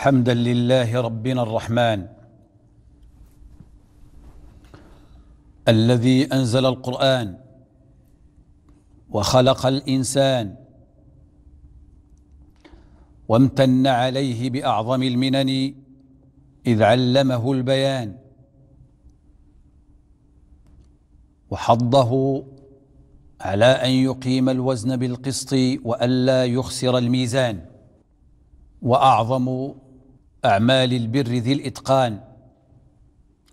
حمدا لله ربنا الرحمن الذي انزل القران وخلق الانسان وامتن عليه باعظم المنن اذ علمه البيان وحضه على ان يقيم الوزن بالقسط والا يخسر الميزان واعظم أعمال البر ذي الإتقان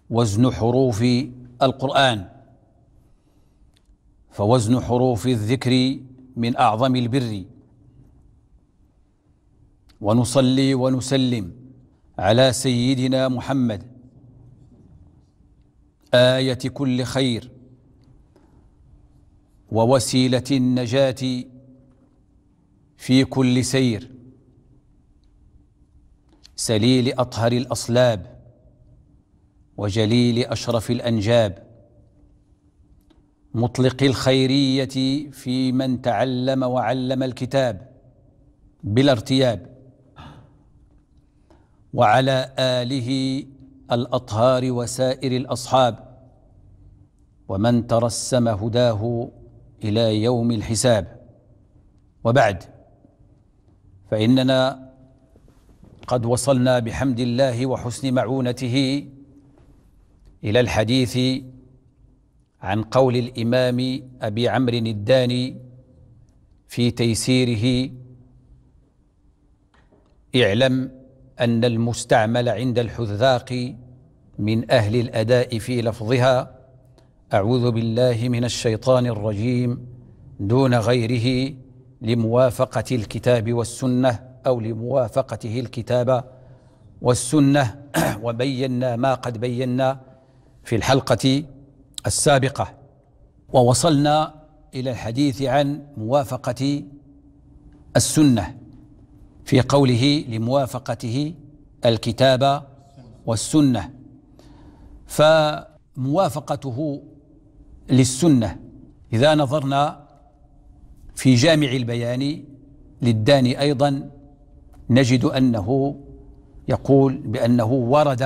وزن حروف القرآن فوزن حروف الذكر من أعظم البر ونصلي ونسلم على سيدنا محمد آية كل خير ووسيلة النجاة في كل سير سليل أطهر الأصلاب وجليل أشرف الأنجاب مطلق الخيرية في من تعلم وعلم الكتاب بلا ارتياب وعلى آله الأطهار وسائر الأصحاب ومن ترسم هداه إلى يوم الحساب وبعد فإننا قد وصلنا بحمد الله وحسن معونته الى الحديث عن قول الامام ابي عمرو الداني في تيسيره اعلم ان المستعمل عند الحذاق من اهل الاداء في لفظها اعوذ بالله من الشيطان الرجيم دون غيره لموافقه الكتاب والسنه أو لموافقته الكتاب والسنة وبينا ما قد بينا في الحلقة السابقة ووصلنا إلى الحديث عن موافقة السنة في قوله لموافقته الكتاب والسنة فموافقته للسنة إذا نظرنا في جامع البيان للداني أيضا نجد انه يقول بانه ورد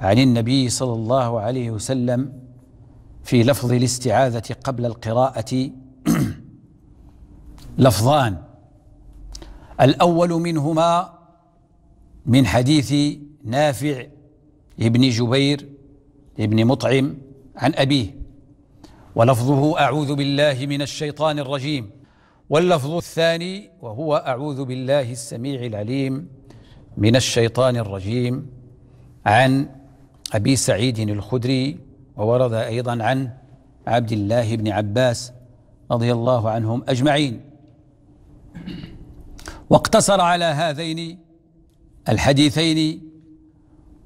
عن النبي صلى الله عليه وسلم في لفظ الاستعاذه قبل القراءه لفظان الاول منهما من حديث نافع ابن جبير ابن مطعم عن ابيه ولفظه اعوذ بالله من الشيطان الرجيم واللفظ الثاني وهو اعوذ بالله السميع العليم من الشيطان الرجيم عن ابي سعيد الخدري وورد ايضا عن عبد الله بن عباس رضي الله عنهم اجمعين واقتصر على هذين الحديثين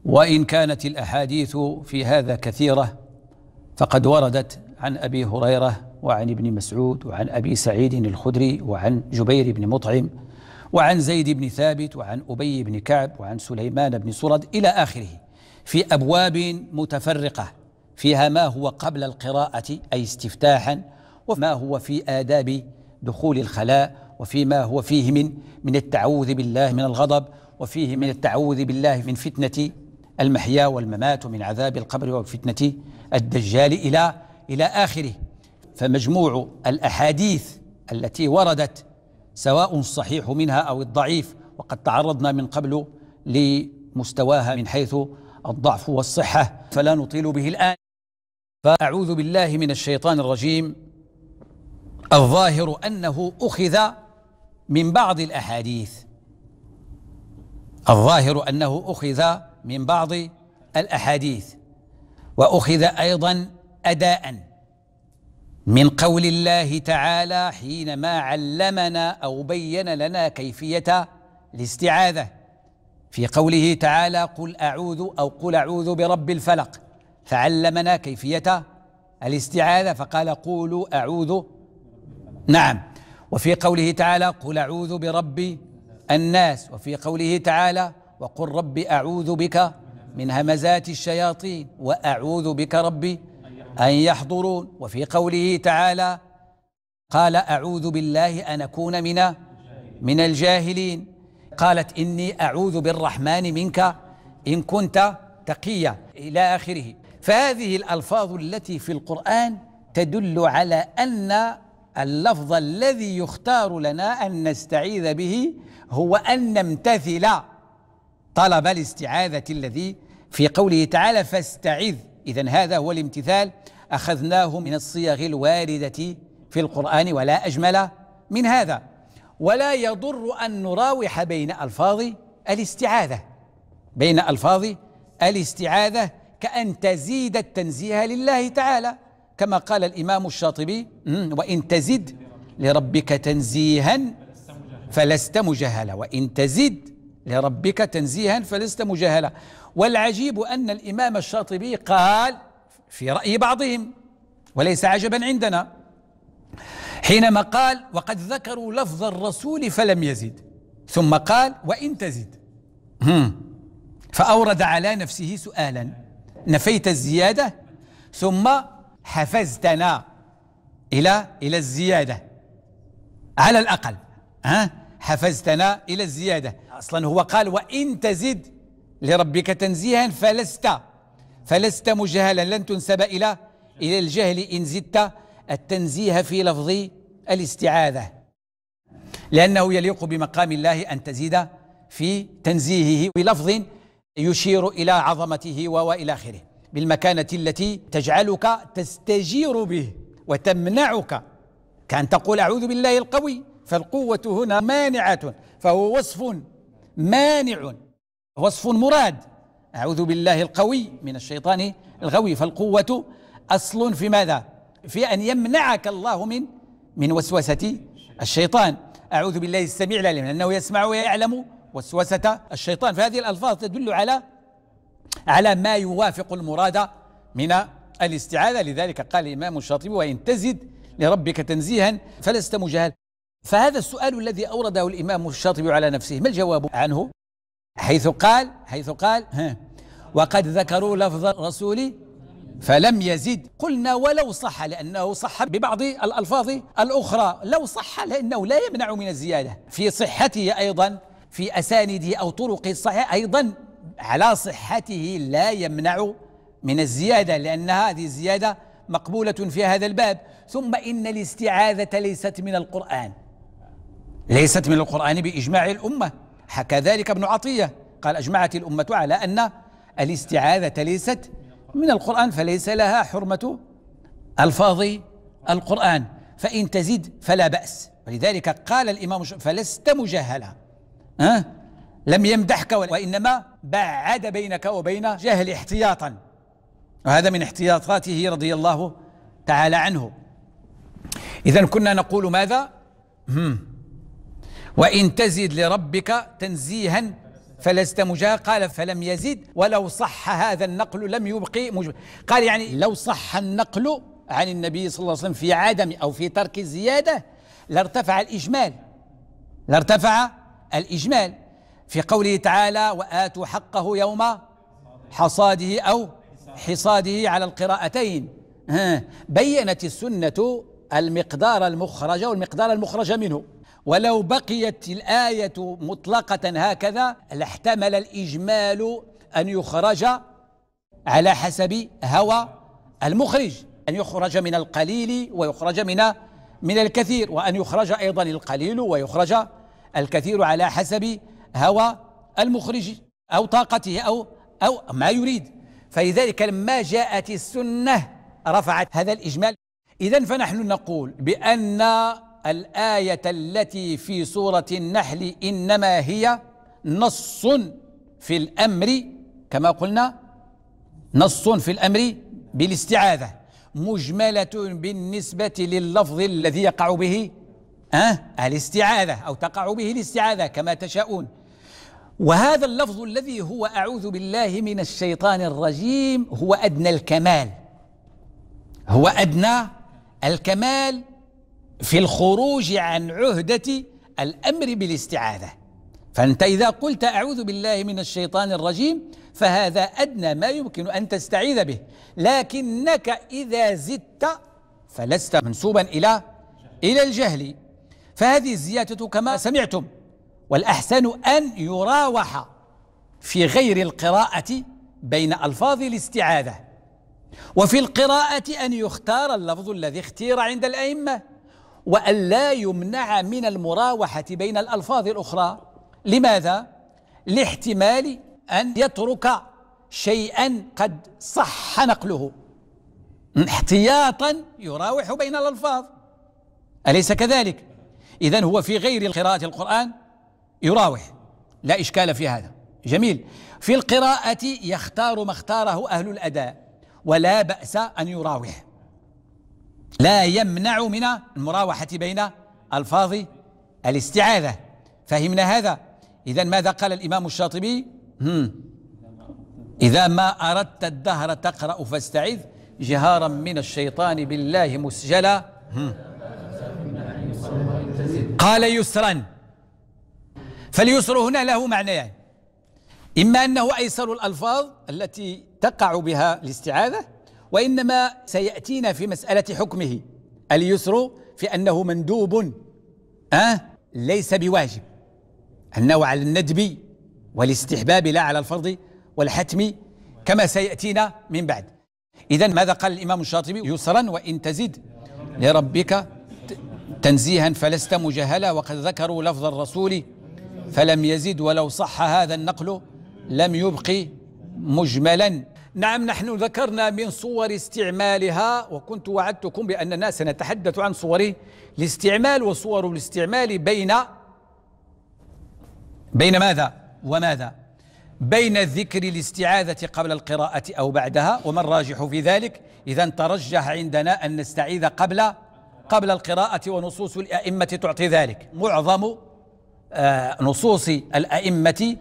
وان كانت الاحاديث في هذا كثيره فقد وردت عن ابي هريره وعن ابن مسعود وعن أبي سعيد الخدري وعن جبير بن مطعم وعن زيد بن ثابت وعن أبي بن كعب وعن سليمان بن سرد إلى آخره في أبواب متفرقة فيها ما هو قبل القراءة أي استفتاحا وما هو في آداب دخول الخلاء وفيما هو فيه من من التعوذ بالله من الغضب وفيه من التعوذ بالله من فتنة المحيا والممات ومن عذاب القبر وفتنة الدجال إلى إلى آخره فمجموع الاحاديث التي وردت سواء الصحيح منها او الضعيف وقد تعرضنا من قبل لمستواها من حيث الضعف والصحه فلا نطيل به الان فاعوذ بالله من الشيطان الرجيم الظاهر انه اخذ من بعض الاحاديث الظاهر انه اخذ من بعض الاحاديث واخذ ايضا اداء من قول الله تعالى حينما علمنا او بين لنا كيفيه الاستعاذه في قوله تعالى قل اعوذ او قل اعوذ برب الفلق فعلمنا كيفيه الاستعاذه فقال قولوا اعوذ نعم وفي قوله تعالى قل اعوذ برب الناس وفي قوله تعالى وقل رب اعوذ بك من همزات الشياطين واعوذ بك ربي أن يحضرون وفي قوله تعالى قال أعوذ بالله أن أكون من من الجاهلين قالت إني أعوذ بالرحمن منك إن كنت تقيا إلى آخره فهذه الألفاظ التي في القرآن تدل على أن اللفظ الذي يختار لنا أن نستعيذ به هو أن نمتثل طلب الاستعاذة الذي في قوله تعالى فاستعذ إذا هذا هو الامتثال أخذناه من الصيغ الواردة في القرآن ولا أجمل من هذا ولا يضر أن نراوح بين ألفاظ الاستعاذة بين ألفاظ الاستعاذة كأن تزيد التنزيه لله تعالى كما قال الإمام الشاطبي أمم، وإن تزد لربك تنزيها فلست مجهلا وإن تزد لربك تنزيها فلست مجاهلا والعجيب أن الإمام الشاطبي قال في رأي بعضهم وليس عجبا عندنا حينما قال وقد ذكروا لفظ الرسول فلم يزد ثم قال وإن تزد فأورد على نفسه سؤالا نفيت الزيادة ثم حفزتنا إلى إلى الزيادة على الأقل ها حفزتنا إلى الزيادة أصلا هو قال وإن تزد لربك تنزيها فلست فلست مجهلا لن تنسب إلى إلى الجهل إن زدت التنزيه في لفظ الاستعاذة لأنه يليق بمقام الله أن تزيد في تنزيهه بلفظ يشير إلى عظمته وإلى آخره بالمكانة التي تجعلك تستجير به وتمنعك كأن تقول أعوذ بالله القوي فالقوة هنا مانعة فهو وصف مانع وصف مراد أعوذ بالله القوي من الشيطان الغوي فالقوة أصل في ماذا؟ في أن يمنعك الله من من وسوسة الشيطان أعوذ بالله السميع العليم لأنه يسمع ويعلم وسوسة الشيطان فهذه الألفاظ تدل على على ما يوافق المراد من الاستعاذة لذلك قال الإمام الشاطبي وإن تزد لربك تنزيها فلست مجاهدا فهذا السؤال الذي أورده الإمام الشاطبي على نفسه ما الجواب عنه حيث قال حيث قال ها وقد ذكروا لفظ الرسول فلم يزد قلنا ولو صح لأنه صح ببعض الألفاظ الأخرى لو صح لأنه لا يمنع من الزيادة في صحته أيضا في أسانده أو طرقه الصحيح أيضا على صحته لا يمنع من الزيادة لأن هذه الزيادة مقبولة في هذا الباب ثم إن الاستعاذة ليست من القرآن ليست من القرآن بإجماع الأمة حكى ذلك ابن عطية قال أجمعت الأمة على أن الاستعاذة ليست من القرآن فليس لها حرمة ألفاظ القرآن فإن تزيد فلا بأس ولذلك قال الإمام فلست مجهلا أه؟ لم يمدحك وإنما بعد بينك وبين جهل احتياطا وهذا من احتياطاته رضي الله تعالى عنه إذا كنا نقول ماذا؟ هم. وإن تزد لربك تنزيها فلست مجاهد قال فلم يزد ولو صح هذا النقل لم يبقي مجب قال يعني لو صح النقل عن النبي صلى الله عليه وسلم في عدم أو في ترك الزيادة لارتفع الإجمال لارتفع الإجمال في قوله تعالى وآتوا حقه يوم حصاده أو حصاده على القراءتين بينت السنة المقدار المخرج والمقدار المخرج منه ولو بقيت الآية مطلقة هكذا لاحتمل الإجمال أن يخرج على حسب هوى المخرج أن يخرج من القليل ويخرج من من الكثير وأن يخرج أيضا القليل ويخرج الكثير على حسب هوى المخرج أو طاقته أو أو ما يريد فلذلك لما جاءت السنة رفعت هذا الإجمال إذا فنحن نقول بأن الايه التي في سوره النحل انما هي نص في الامر كما قلنا نص في الامر بالاستعاذه مجمله بالنسبه لللفظ الذي يقع به أه؟ الاستعاذه او تقع به الاستعاذه كما تشاءون وهذا اللفظ الذي هو اعوذ بالله من الشيطان الرجيم هو ادنى الكمال هو ادنى الكمال في الخروج عن عهدة الأمر بالاستعاذة فأنت إذا قلت أعوذ بالله من الشيطان الرجيم فهذا أدنى ما يمكن أن تستعيذ به لكنك إذا زدت فلست منسوبا إلى إلى الجهل فهذه الزيادة كما سمعتم والأحسن أن يراوح في غير القراءة بين ألفاظ الاستعاذة وفي القراءة أن يختار اللفظ الذي اختير عند الأئمة وأن لا يمنع من المراوحة بين الألفاظ الأخرى لماذا؟ لاحتمال أن يترك شيئا قد صح نقله احتياطا يراوح بين الألفاظ أليس كذلك؟ إذا هو في غير قراءة القرآن يراوح لا إشكال في هذا جميل في القراءة يختار ما اختاره أهل الأداء ولا بأس أن يراوح لا يمنع من المراوحة بين ألفاظ الاستعاذة فهمنا هذا إذا ماذا قال الإمام الشاطبي إذا ما أردت الدهر تقرأ فاستعذ جهارا من الشيطان بالله مسجلا قال يسرا فاليسر هنا له معنيان يعني إما أنه أيسر الألفاظ التي تقع بها الاستعاذة وإنما سيأتينا في مسألة حكمه اليسر في أنه مندوب أه؟ ليس بواجب أنه على الندب والاستحباب لا على الفرض والحتم كما سيأتينا من بعد إذا ماذا قال الإمام الشاطبي يسرا وإن تزد لربك تنزيها فلست مجهلا وقد ذكروا لفظ الرسول فلم يزد ولو صح هذا النقل لم يبقي مجملا نعم نحن ذكرنا من صور استعمالها وكنت وعدتكم بأننا سنتحدث عن صور الاستعمال وصور الاستعمال بين بين ماذا وماذا بين ذكر الاستعاذة قبل القراءة أو بعدها وما الراجح في ذلك إذا ترجح عندنا أن نستعيذ قبل قبل القراءة ونصوص الأئمة تعطي ذلك معظم آه، نصوص الأئمة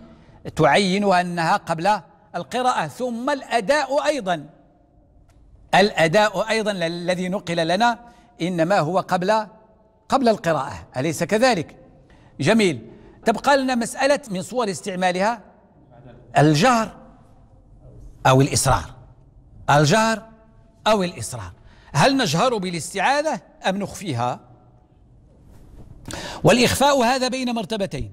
تعين أنها قبل القراءة ثم الأداء أيضا الأداء أيضا الذي نقل لنا إنما هو قبل قبل القراءة أليس كذلك جميل تبقى لنا مسألة من صور استعمالها الجهر أو الإصرار الجهر أو الإصرار هل نجهر بالاستعاذة أم نخفيها والإخفاء هذا بين مرتبتين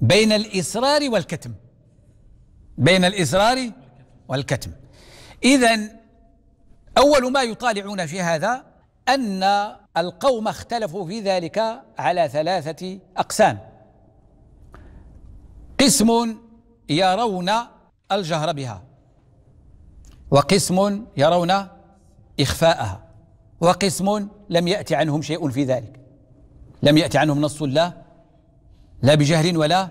بين الإصرار والكتم بين الإصرار والكتم إذا أول ما يطالعون في هذا أن القوم اختلفوا في ذلك على ثلاثة أقسام قسم يرون الجهر بها وقسم يرون إخفاءها وقسم لم يأتي عنهم شيء في ذلك لم يأتي عنهم نص الله لا بجهل ولا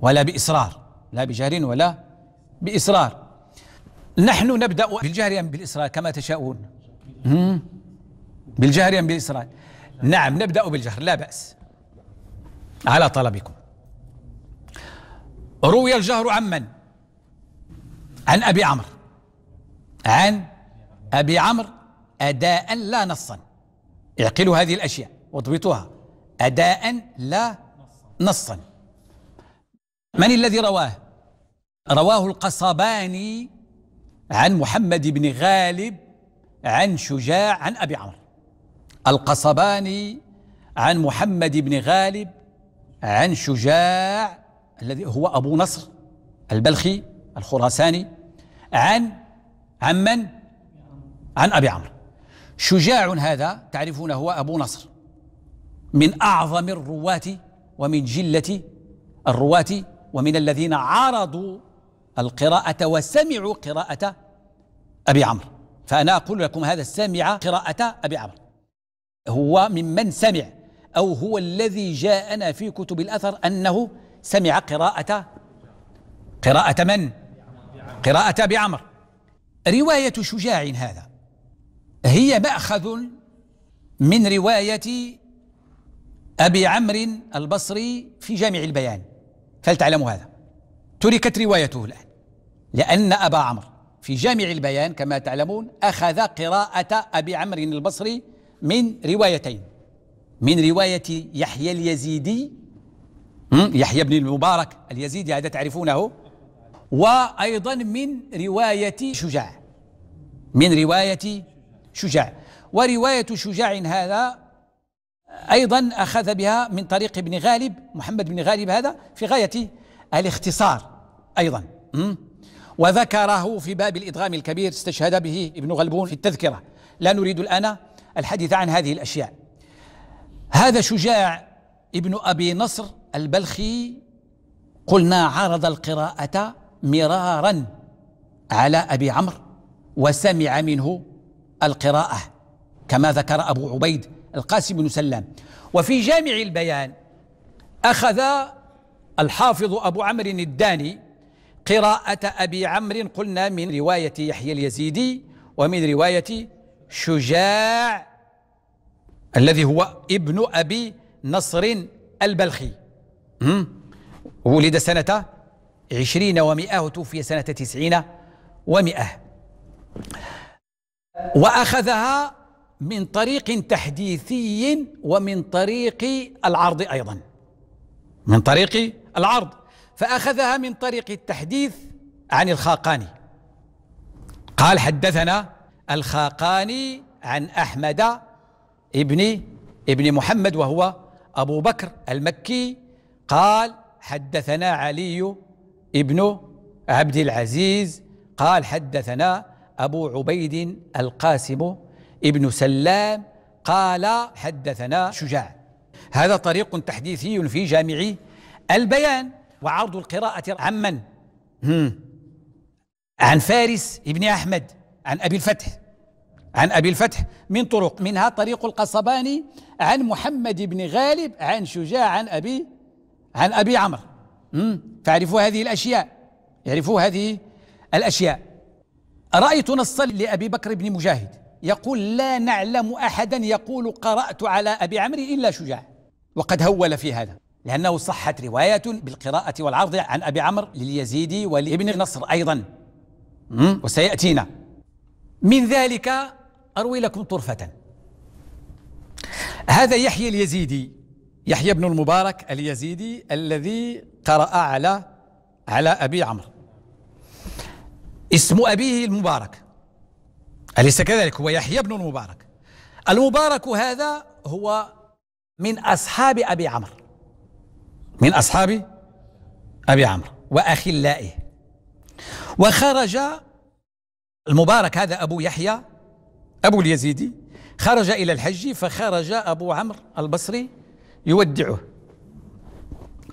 ولا بإصرار لا بجهر ولا بإصرار نحن نبدأ بالجهر أم بالإصرار كما تشاءون بالجهر أم بالإصرار نعم نبدأ بالجهر لا بأس على طلبكم روي الجهر عن من عن أبي عمرو عن أبي عمرو أداء لا نصا اعقلوا هذه الأشياء واضبطوها أداء لا نصا من الذي رواه رواه القصباني عن محمد بن غالب عن شجاع عن أبي عمرو القصباني عن محمد بن غالب عن شجاع الذي هو أبو نصر البلخي الخراساني عن عن من؟ عن أبي عمرو شجاع هذا تعرفون هو أبو نصر من أعظم الرواة ومن جلة الرواة ومن الذين عارضوا القراءة وسمعوا قراءة أبي عمرو فأنا أقول لكم هذا السامع قراءة أبي عمرو هو ممن سمع أو هو الذي جاءنا في كتب الأثر أنه سمع قراءة قراءة من؟ قراءة أبي عمرو رواية شجاع هذا هي مأخذ من رواية أبي عمرو البصري في جامع البيان فلتعلموا هذا تركت روايته الآن لأن أبا عمرو في جامع البيان كما تعلمون أخذ قراءة أبي عمرو البصري من روايتين من رواية يحيى اليزيدي يحيى بن المبارك اليزيدي هذا تعرفونه وأيضا من رواية شجاع من رواية شجاع ورواية شجاع هذا أيضا أخذ بها من طريق ابن غالب محمد بن غالب هذا في غاية الاختصار أيضا وذكره في باب الإدغام الكبير استشهد به ابن غلبون في التذكرة لا نريد الآن الحديث عن هذه الأشياء هذا شجاع ابن أبي نصر البلخي قلنا عرض القراءة مرارا على أبي عمرو وسمع منه القراءة كما ذكر أبو عبيد القاسم بن سلام وفي جامع البيان أخذ الحافظ أبو عمرو الداني قراءة أبي عمرو قلنا من رواية يحيى اليزيدي ومن رواية شجاع الذي هو ابن أبي نصر البلخي ولد سنة عشرين ومئة وتوفي سنة تسعين ومئة وأخذها من طريق تحديثي ومن طريق العرض ايضا من طريق العرض فاخذها من طريق التحديث عن الخاقاني قال حدثنا الخاقاني عن احمد ابن ابن محمد وهو ابو بكر المكي قال حدثنا علي ابن عبد العزيز قال حدثنا ابو عبيد القاسم ابن سلام قال حدثنا شجاع هذا طريق تحديثي في جامع البيان وعرض القراءة عن من؟ عن فارس ابن أحمد عن أبي الفتح عن أبي الفتح من طرق منها طريق القصباني عن محمد بن غالب عن شجاع عن أبي عن أبي عمرو فعرفوا هذه الأشياء يعرفوا هذه الأشياء رأيت نصا لأبي بكر بن مجاهد يقول لا نعلم أحدا يقول قرأت على أبي عمرو إلا شجاع وقد هول في هذا لأنه صحت رواية بالقراءة والعرض عن أبي عمرو لليزيدي ولابن نصر أيضا وسيأتينا من ذلك أروي لكم طرفة هذا يحيى اليزيدي يحيى بن المبارك اليزيدي الذي قرأ على على أبي عمرو اسم أبيه المبارك أليس كذلك هو يحيى بن المبارك المبارك هذا هو من أصحاب أبي عمرو من أصحاب أبي عمرو وأخلائه وخرج المبارك هذا أبو يحيى أبو اليزيدي خرج إلى الحج فخرج أبو عمرو البصري يودعه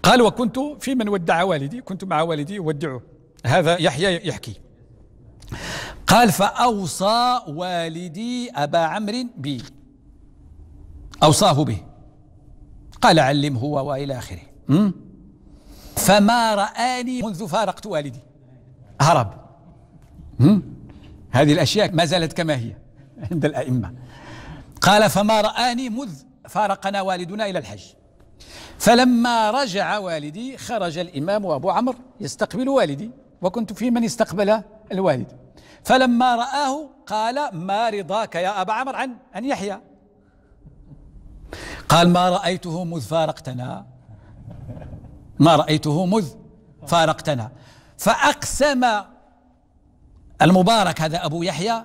قال وكنت في من ودع والدي كنت مع والدي يودعه هذا يحيى يحكي قال فأوصى والدي أبا عمرو بي أوصاه به قال علمه وإلى آخره فما رآني منذ فارقت والدي هرب هذه الأشياء ما زالت كما هي عند الأئمة قال فما رآني مذ فارقنا والدنا إلى الحج فلما رجع والدي خرج الإمام أبو عمرو يستقبل والدي وكنت في من استقبل الوالد فلما رآه قال ما رضاك يا أبا عمرو عن عن يحيى قال ما رأيته مذ فارقتنا ما رأيته مذ فارقتنا فأقسم المبارك هذا أبو يحيى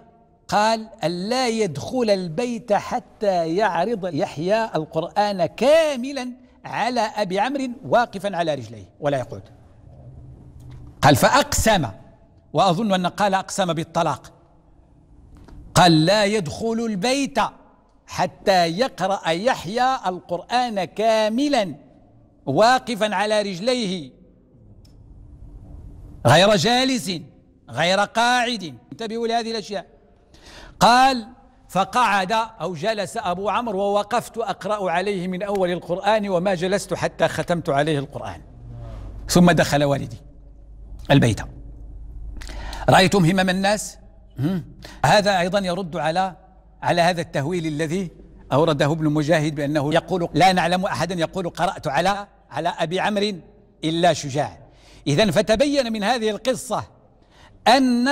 قال ألا يدخل البيت حتى يعرض يحيى القرآن كاملا على أبي عمرو واقفا على رجليه ولا يقود قال فأقسم وأظن أن قال أقسم بالطلاق قال لا يدخل البيت حتى يقرأ يحيى القرآن كاملا واقفا على رجليه غير جالس غير قاعد انتبهوا لهذه الأشياء قال فقعد أو جلس أبو عمرو ووقفت أقرأ عليه من أول القرآن وما جلست حتى ختمت عليه القرآن ثم دخل والدي البيت رأيتم همم الناس هذا أيضا يرد على على هذا التهويل الذي أورده ابن مجاهد بأنه يقول لا نعلم أحدا يقول قرأت على على أبي عمرو إلا شجاع إذا فتبين من هذه القصة أن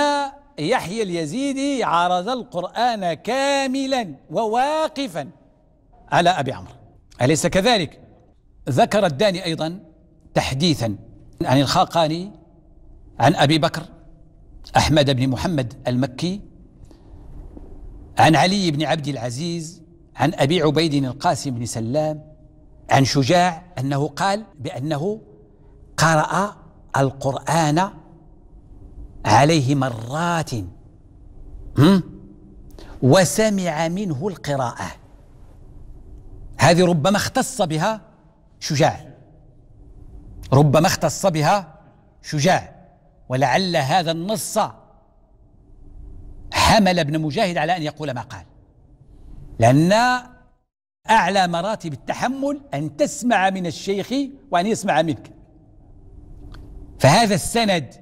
يحيى اليزيدي عرض القرآن كاملا وواقفا على أبي عمرو أليس كذلك؟ ذكر الداني أيضا تحديثا عن الخاقاني عن أبي بكر أحمد بن محمد المكي عن علي بن عبد العزيز عن أبي عبيد القاسم بن سلام عن شجاع أنه قال بأنه قرأ القرآن عليه مرات وسمع منه القراءة هذه ربما اختص بها شجاع ربما اختص بها شجاع ولعل هذا النص حمل ابن مجاهد على أن يقول ما قال لأن أعلى مراتب التحمل أن تسمع من الشيخ وأن يسمع منك فهذا السند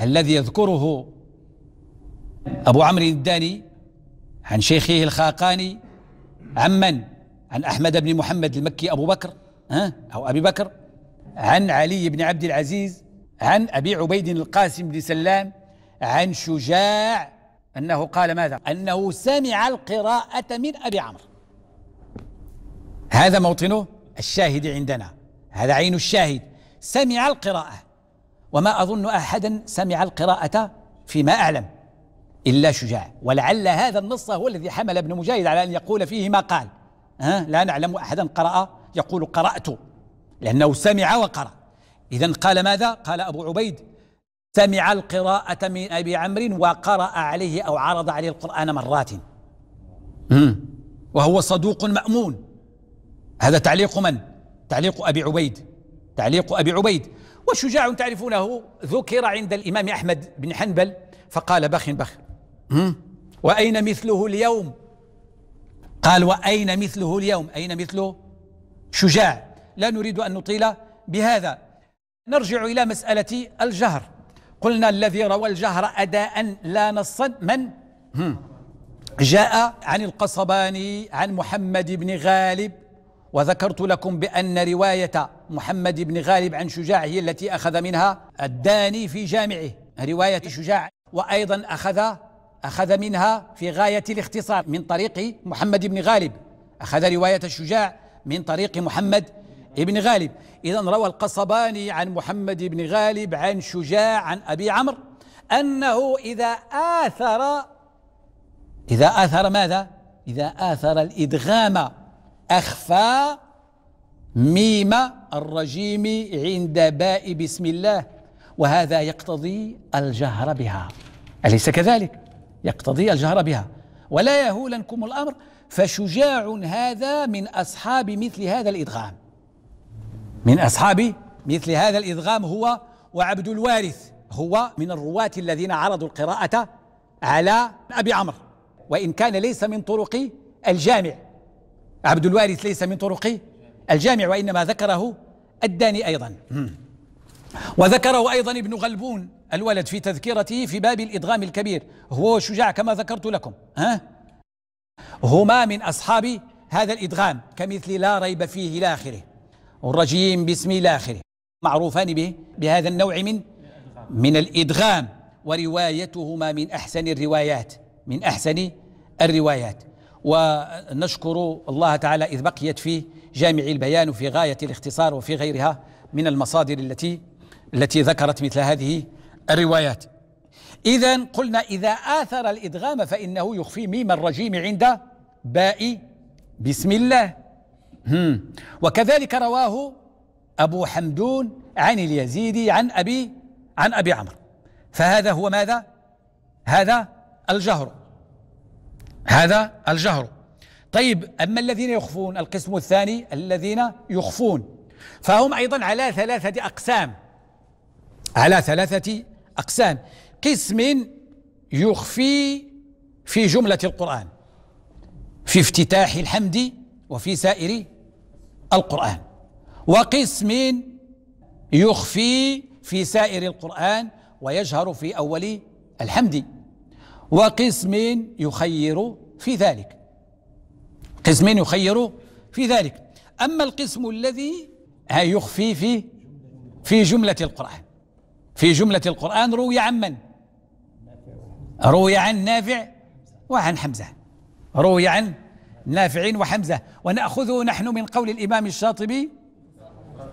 الذي يذكره أبو عمرو الداني عن شيخه الخاقاني عمن عن أحمد بن محمد المكي أبو بكر أه؟ أو أبي بكر عن علي بن عبد العزيز عن أبي عبيد القاسم بن سلام عن شجاع أنه قال ماذا أنه سمع القراءة من أبي عمرو هذا موطنه الشاهد عندنا هذا عين الشاهد سمع القراءة وما أظن أحدا سمع القراءة فيما أعلم إلا شجاع ولعل هذا النص هو الذي حمل ابن مجاهد على أن يقول فيه ما قال ها لا نعلم أحدا قرأ يقول قرأت لأنه سمع وقرأ إذا قال ماذا؟ قال أبو عبيد سمع القراءة من أبي عمرو وقرأ عليه أو عرض عليه القرآن مرات وهو صدوق مأمون هذا تعليق من؟ تعليق أبي عبيد تعليق أبي عبيد وشجاع تعرفونه ذكر عند الإمام أحمد بن حنبل فقال بخ بخ وأين مثله اليوم؟ قال وأين مثله اليوم؟ أين مثله؟ شجاع لا نريد أن نطيل بهذا نرجع إلى مسألة الجهر قلنا الذي روى الجهر أداء لا نصا من جاء عن القصباني عن محمد بن غالب وذكرت لكم بأن رواية محمد بن غالب عن شجاع هي التي أخذ منها الداني في جامعه رواية شجاع وأيضا أخذ أخذ منها في غاية الاختصار من طريق محمد بن غالب أخذ رواية الشجاع من طريق محمد ابن غالب إذا روى القصباني عن محمد بن غالب عن شجاع عن أبي عمرو أنه إذا آثر إذا آثر ماذا؟ إذا آثر الإدغام أخفى ميم الرجيم عند باء بسم الله وهذا يقتضي الجهر بها أليس كذلك؟ يقتضي الجهر بها ولا يهولنكم الأمر فشجاع هذا من أصحاب مثل هذا الإدغام من أصحاب مثل هذا الإدغام هو وعبد الوارث هو من الرواة الذين عرضوا القراءة على أبي عمرو وإن كان ليس من طرق الجامع عبد الوارث ليس من طرق الجامع وإنما ذكره الداني أيضا وذكره أيضا ابن غلبون الولد في تذكرته في باب الإدغام الكبير هو شجاع كما ذكرت لكم ها هما من أصحاب هذا الإدغام كمثل لا ريب فيه إلى آخره الرجيم بسم إلى آخره معروفان به بهذا النوع من من الإدغام وروايتهما من أحسن الروايات من أحسن الروايات ونشكر الله تعالى إذ بقيت في جامع البيان في غاية الاختصار وفي غيرها من المصادر التي التي ذكرت مثل هذه الروايات إذا قلنا إذا آثر الإدغام فإنه يخفي ميم الرجيم عند باء بسم الله وكذلك رواه أبو حمدون عن اليزيدي عن أبي عن أبي عمرو فهذا هو ماذا هذا الجهر هذا الجهر طيب أما الذين يخفون القسم الثاني الذين يخفون فهم أيضا على ثلاثة أقسام على ثلاثة أقسام قسم يخفي في جملة القرآن في افتتاح الحمد وفي سائر القرآن وقسم يخفي في سائر القرآن ويجهر في أول الحمد وقسم يخير في ذلك قسم يخير في ذلك أما القسم الذي يخفي في في جملة القرآن في جملة القرآن روي عن من؟ روي عن نافع وعن حمزة روي عن نافعين وحمزة ونأخذه نحن من قول الإمام الشاطبي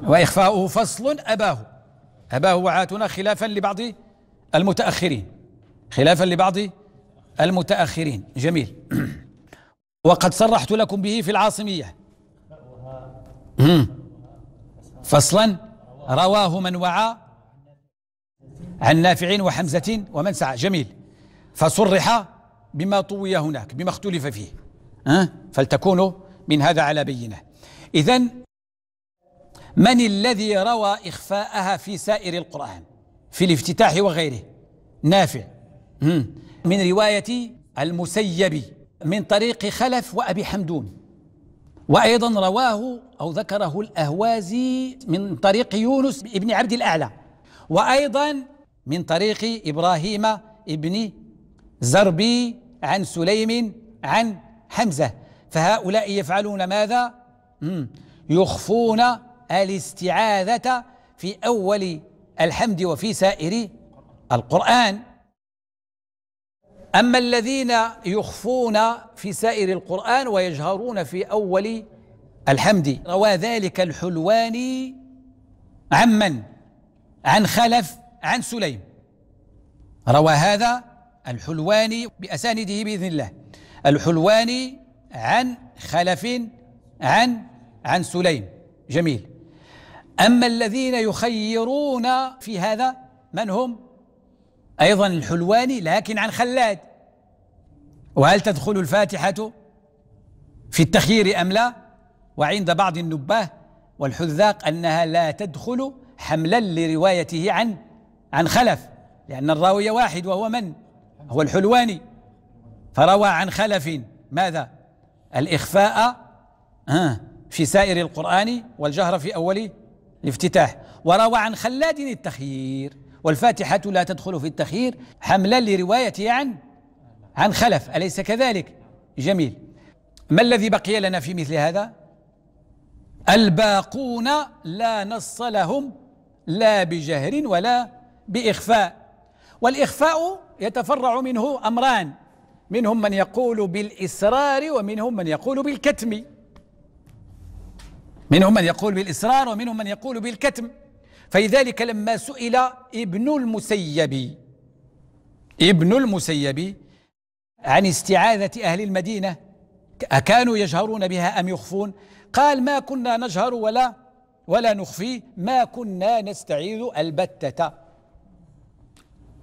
وإخفاؤه فصل أباه أباه وعاتنا خلافا لبعض المتأخرين خلافا لبعض المتأخرين جميل وقد صرحت لكم به في العاصمية فصلا رواه من وعى عن نافع وحمزة ومن سعى جميل فصرح بما طوي هناك بما اختلف فيه أه؟ فلتكونوا من هذا على بينة إذا من الذي روى إخفاءها في سائر القرآن في الافتتاح وغيره نافع من رواية المسيب من طريق خلف وأبي حمدون وأيضا رواه أو ذكره الأهوازي من طريق يونس بن عبد الأعلى وأيضا من طريق إبراهيم ابن زربي عن سليم عن حمزة فهؤلاء يفعلون ماذا؟ يخفون الاستعاذة في أول الحمد وفي سائر القرآن أما الذين يخفون في سائر القرآن ويجهرون في أول الحمد روى ذلك الحلواني عمن عن خلف عن سليم روى هذا الحلواني بأسانده بإذن الله الحلواني عن خلف عن عن سليم جميل أما الذين يخيرون في هذا من هم أيضا الحلواني لكن عن خلاد وهل تدخل الفاتحة في التخيير أم لا وعند بعض النباه والحذاق أنها لا تدخل حملا لروايته عن عن خلف لأن الراوية واحد وهو من هو الحلواني فروى عن خلف ماذا الإخفاء في سائر القرآن والجهر في أول الافتتاح وروى عن خلاد التخيير والفاتحة لا تدخل في التخيير حملا لروايته عن عن خلف أليس كذلك جميل ما الذي بقي لنا في مثل هذا الباقون لا نص لهم لا بجهر ولا بإخفاء والإخفاء يتفرع منه أمران منهم من يقول بالإسرار ومنهم من يقول بالكتم منهم من يقول بالإسرار ومنهم من يقول بالكتم فلذلك لما سئل ابن المسيب ابن المسيب عن استعاذة أهل المدينة أكانوا يجهرون بها أم يخفون قال ما كنا نجهر ولا ولا نخفي ما كنا نستعيذ البتة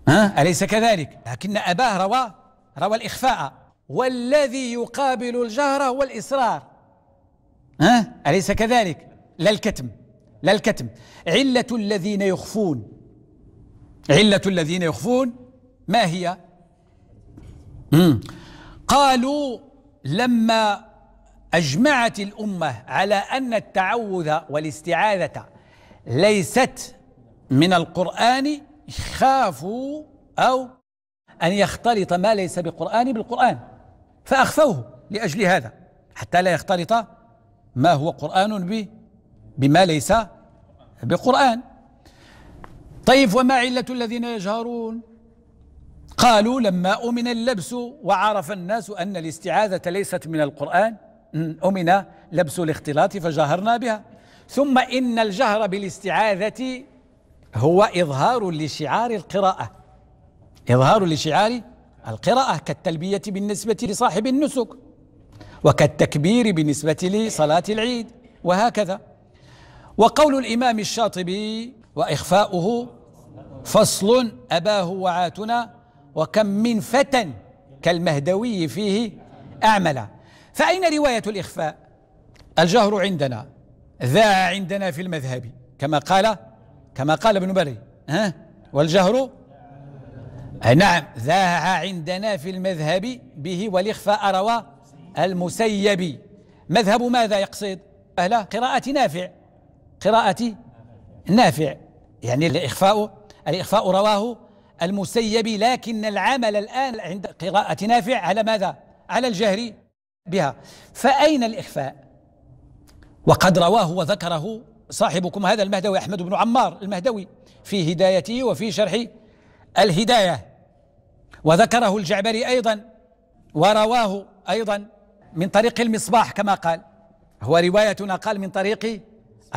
ها أليس كذلك لكن أباه رواه روى الإخفاء والذي يقابل الجهر هو الإصرار ها أليس كذلك لا الكتم لا الكتم علة الذين يخفون علة الذين يخفون ما هي مم. قالوا لما أجمعت الأمة على أن التعوذ والاستعاذة ليست من القرآن خافوا أو أن يختلط ما ليس بقرآن بالقرآن فأخفوه لأجل هذا حتى لا يختلط ما هو قرآن ب بما ليس بقرآن طيب وما علة الذين يجهرون قالوا لما أمن اللبس وعرف الناس أن الاستعاذة ليست من القرآن أمن لبس الاختلاط فجهرنا بها ثم إن الجهر بالاستعاذة هو إظهار لشعار القراءة إظهار لشعار القراءة كالتلبية بالنسبة لصاحب النسك وكالتكبير بالنسبة لصلاة العيد وهكذا وقول الإمام الشاطبي وإخفاؤه فصل أباه وعاتنا وكم من فتى كالمهدوي فيه أعمل فأين رواية الإخفاء الجهر عندنا ذاع عندنا في المذهب كما قال كما قال ابن بري ها والجهر آه، نعم ذاع عندنا في المذهب به والإخفاء روى المسيبي مذهب ماذا يقصد أهلا قراءة نافع قراءة نافع يعني الإخفاء الإخفاء رواه المسيبي لكن العمل الآن عند قراءة نافع على ماذا على الجهر بها فأين الإخفاء وقد رواه وذكره صاحبكم هذا المهدوي أحمد بن عمار المهدوي في هدايته وفي شرح الهداية وذكره الجعبري أيضا ورواه أيضا من طريق المصباح كما قال هو روايتنا قال من طريق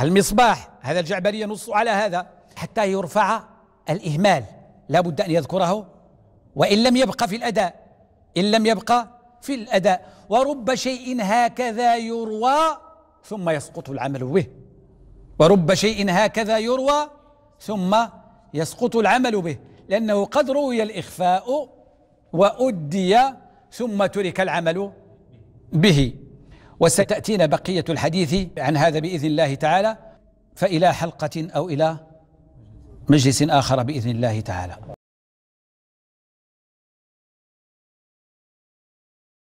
المصباح هذا الجعبري ينص على هذا حتى يرفع الإهمال لا بد أن يذكره وإن لم يبقى في الأداء إن لم يبقى في الأداء ورب شيء هكذا يروى ثم يسقط العمل به ورب شيء هكذا يروى ثم يسقط العمل به لأنه قد روي الإخفاء وأدي ثم ترك العمل به وستأتينا بقية الحديث عن هذا بإذن الله تعالى فإلى حلقة أو إلى مجلس آخر بإذن الله تعالى